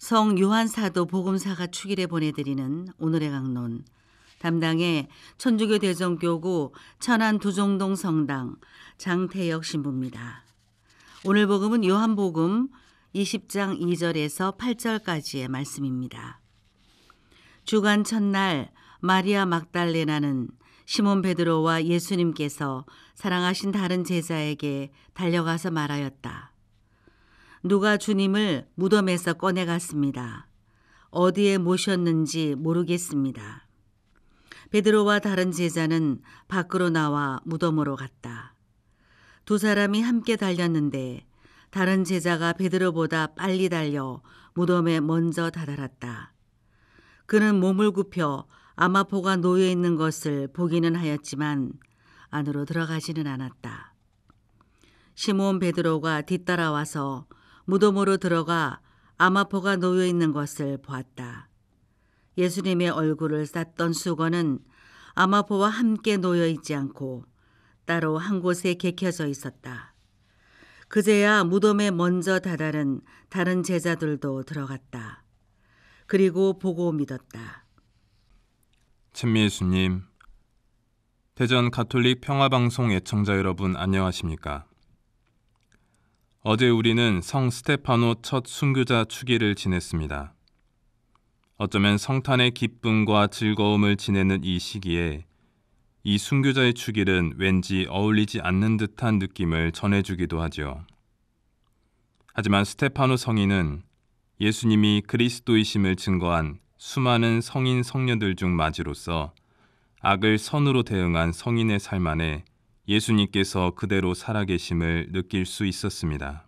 성 요한 사도 복음사가 축일에 보내드리는 오늘의 강론 담당에 천주교 대전교구 천안 두종동 성당 장태혁 신부입니다. 오늘 복음은 요한복음 20장 2절에서 8절까지의 말씀입니다. 주간 첫날 마리아 막달레나는 시몬 베드로와 예수님께서 사랑하신 다른 제자에게 달려가서 말하였다. 누가 주님을 무덤에서 꺼내갔습니다. 어디에 모셨는지 모르겠습니다. 베드로와 다른 제자는 밖으로 나와 무덤으로 갔다. 두 사람이 함께 달렸는데 다른 제자가 베드로보다 빨리 달려 무덤에 먼저 다다랐다. 그는 몸을 굽혀 아마포가 놓여 있는 것을 보기는 하였지만 안으로 들어가지는 않았다. 시몬 베드로가 뒤따라와서 무덤으로 들어가 아마포가 놓여 있는 것을 보았다. 예수님의 얼굴을 쌌던 수건은 아마포와 함께 놓여 있지 않고 따로 한 곳에 g e 혀져 있었다. 그제야 무덤에 먼저 다다른 다른 제자들도 들어갔다. 그리고 보고 믿었다. 친미 예수님, 대전 가톨릭 평화방송 애청자 여러분 안녕하십니까? 어제 우리는 성 스테파노 첫 순교자 추기를 지냈습니다. 어쩌면 성탄의 기쁨과 즐거움을 지내는 이 시기에 이 순교자의 추길은 왠지 어울리지 않는 듯한 느낌을 전해주기도 하지요. 하지만 스테파노 성인은 예수님이 그리스도이심을 증거한 수많은 성인 성녀들 중 마지로서 악을 선으로 대응한 성인의 삶 안에 예수님께서 그대로 살아계심을 느낄 수 있었습니다.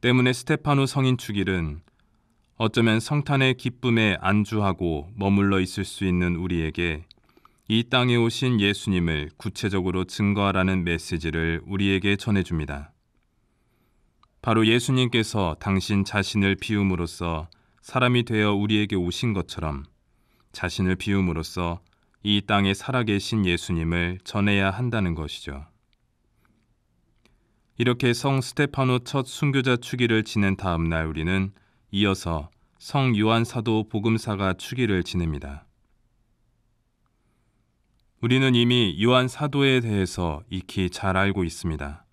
때문에 스테파누 성인 축일은 어쩌면 성탄의 기쁨에 안주하고 머물러 있을 수 있는 우리에게 이 땅에 오신 예수님을 구체적으로 증거하라는 메시지를 우리에게 전해줍니다. 바로 예수님께서 당신 자신을 비움으로써 사람이 되어 우리에게 오신 것처럼 자신을 비움으로써 이 땅에 살아계신 예수님을 전해야 한다는 것이죠. 이렇게 성 스테파노 첫 순교자 추기를 지낸 다음 날 우리는 이어서 성 요한 사도 복음사가 추기를 지냅니다. 우리는 이미 요한 사도에 대해서 익히 잘 알고 있습니다.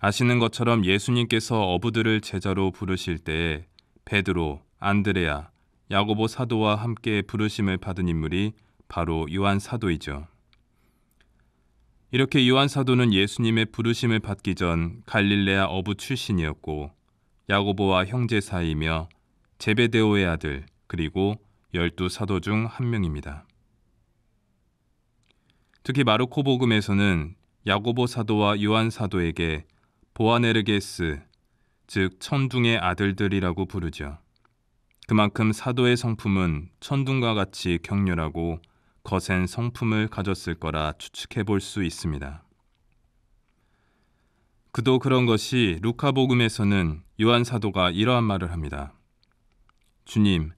아시는 것처럼 예수님께서 어부들을 제자로 부르실 때에 베드로, 안드레아, 야고보 사도와 함께 부르심을 받은 인물이 바로 요한 사도이죠. 이렇게 요한 사도는 예수님의 부르심을 받기 전 갈릴레아 어부 출신이었고 야고보와 형제 사이며 제베데오의 아들 그리고 열두 사도 중 한 명입니다. 특히 마르코 복음에서는 야고보 사도와 요한 사도에게 보아네르게스 즉 천둥의 아들들이라고 부르죠. 그만큼 사도의 성품은 천둥과 같이 격렬하고 거센 성품을 가졌을 거라 추측해 볼 수 있습니다. 그도 그런 것이 루카복음에서는 요한 사도가 이러한 말을 합니다. 주님,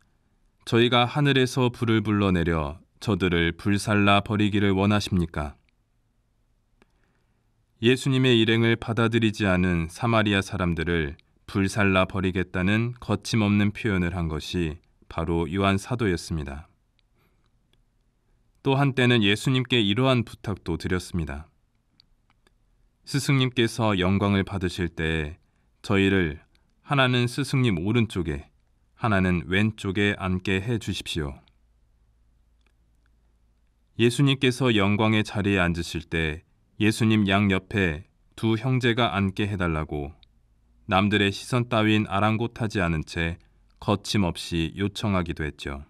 저희가 하늘에서 불을 불러내려 저들을 불살라 버리기를 원하십니까? 예수님의 일행을 받아들이지 않은 사마리아 사람들을 불살라 버리겠다는 거침없는 표현을 한 것이 바로 요한 사도였습니다. 또 한때는 예수님께 이러한 부탁도 드렸습니다. 스승님께서 영광을 받으실 때 저희를 하나는 스승님 오른쪽에 하나는 왼쪽에 앉게 해 주십시오. 예수님께서 영광의 자리에 앉으실 때 예수님 양옆에 두 형제가 앉게 해달라고 남들의 시선 따윈 아랑곳하지 않은 채 거침없이 요청하기도 했죠.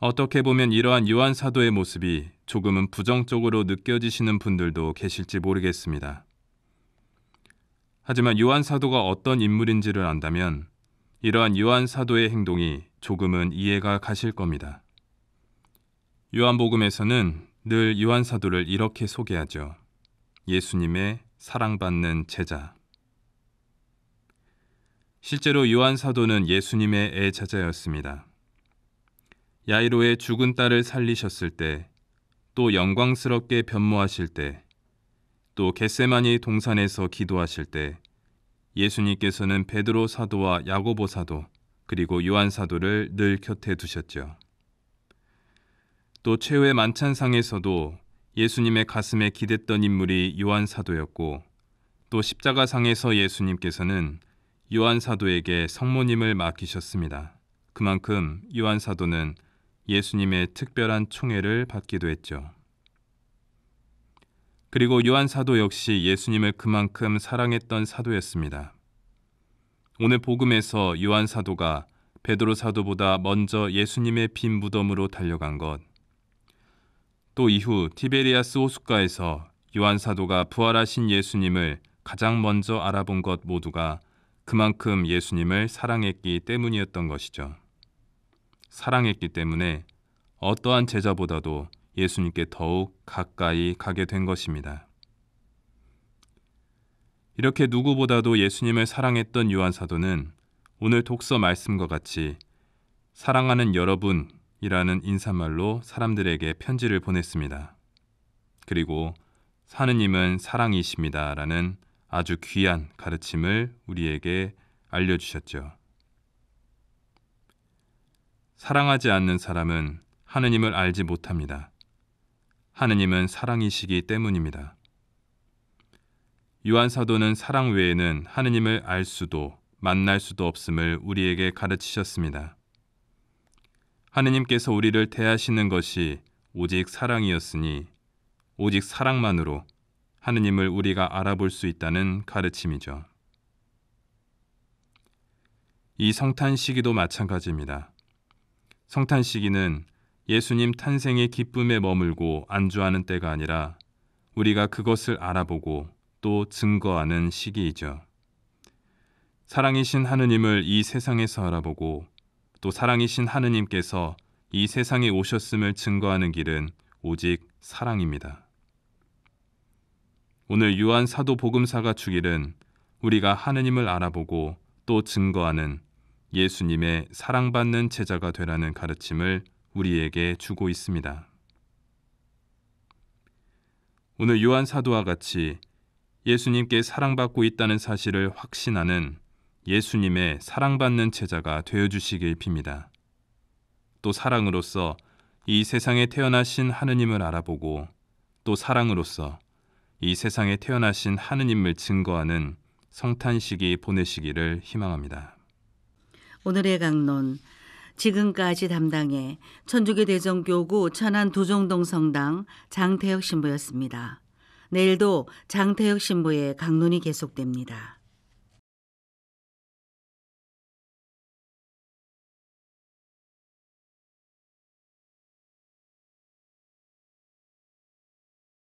어떻게 보면 이러한 요한 사도의 모습이 조금은 부정적으로 느껴지시는 분들도 계실지 모르겠습니다. 하지만 요한 사도가 어떤 인물인지를 안다면 이러한 요한 사도의 행동이 조금은 이해가 가실 겁니다. 요한복음에서는 늘 요한 사도를 이렇게 소개하죠. 예수님의 사랑받는 제자. 실제로 요한 사도는 예수님의 애제자였습니다. 야이로의 죽은 딸을 살리셨을 때, 또 영광스럽게 변모하실 때, 또 겟세마니 동산에서 기도하실 때, 예수님께서는 베드로 사도와 야고보 사도 그리고 요한 사도를 늘 곁에 두셨죠. 또 최후의 만찬상에서도 예수님의 가슴에 기댔던 인물이 요한 사도였고 또 십자가상에서 예수님께서는 요한 사도에게 성모님을 맡기셨습니다. 그만큼 요한 사도는 예수님의 특별한 총애를 받기도 했죠. 그리고 요한 사도 역시 예수님을 그만큼 사랑했던 사도였습니다. 오늘 복음에서 요한 사도가 베드로 사도보다 먼저 예수님의 빈 무덤으로 달려간 것, 또 이후 티베리아스 호숫가에서 요한 사도가 부활하신 예수님을 가장 먼저 알아본 것 모두가 그만큼 예수님을 사랑했기 때문이었던 것이죠. 사랑했기 때문에 어떠한 제자보다도 예수님께 더욱 가까이 가게 된 것입니다. 이렇게 누구보다도 예수님을 사랑했던 요한 사도는 오늘 독서 말씀과 같이 사랑하는 여러분이라는 인사말로 사람들에게 편지를 보냈습니다. 그리고 사느님은 사랑이십니다라는 아주 귀한 가르침을 우리에게 알려주셨죠. 사랑하지 않는 사람은 하느님을 알지 못합니다. 하느님은 사랑이시기 때문입니다. 요한 사도는 사랑 외에는 하느님을 알 수도 만날 수도 없음을 우리에게 가르치셨습니다. 하느님께서 우리를 대하시는 것이 오직 사랑이었으니 오직 사랑만으로 하느님을 우리가 알아볼 수 있다는 가르침이죠. 이 성탄 시기도 마찬가지입니다. 성탄 시기는 예수님 탄생의 기쁨에 머물고 안주하는 때가 아니라 우리가 그것을 알아보고 또 증거하는 시기이죠. 사랑이신 하느님을 이 세상에서 알아보고 또 사랑이신 하느님께서 이 세상에 오셨음을 증거하는 길은 오직 사랑입니다. 오늘 유한 사도 복음사가 주길은 우리가 하느님을 알아보고 또 증거하는 예수님의 사랑받는 제자가 되라는 가르침을 우리에게 주고 있습니다. 오늘 요한 사도와 같이 예수님께 사랑받고 있다는 사실을 확신하는 예수님의 사랑받는 제자가 되어 주시길 빕니다. 또 사랑으로서 이 세상에 태어나신 하느님을 알아보고 또 사랑으로서 이 세상에 태어나신 하느님을 증거하는 성탄식이 보내시기를 희망합니다. 오늘의 강론 지금까지 담당해 천주교 대전교구 천안 두종동 성당 장태혁 신부였습니다. 내일도 장태혁 신부의 강론이 계속됩니다.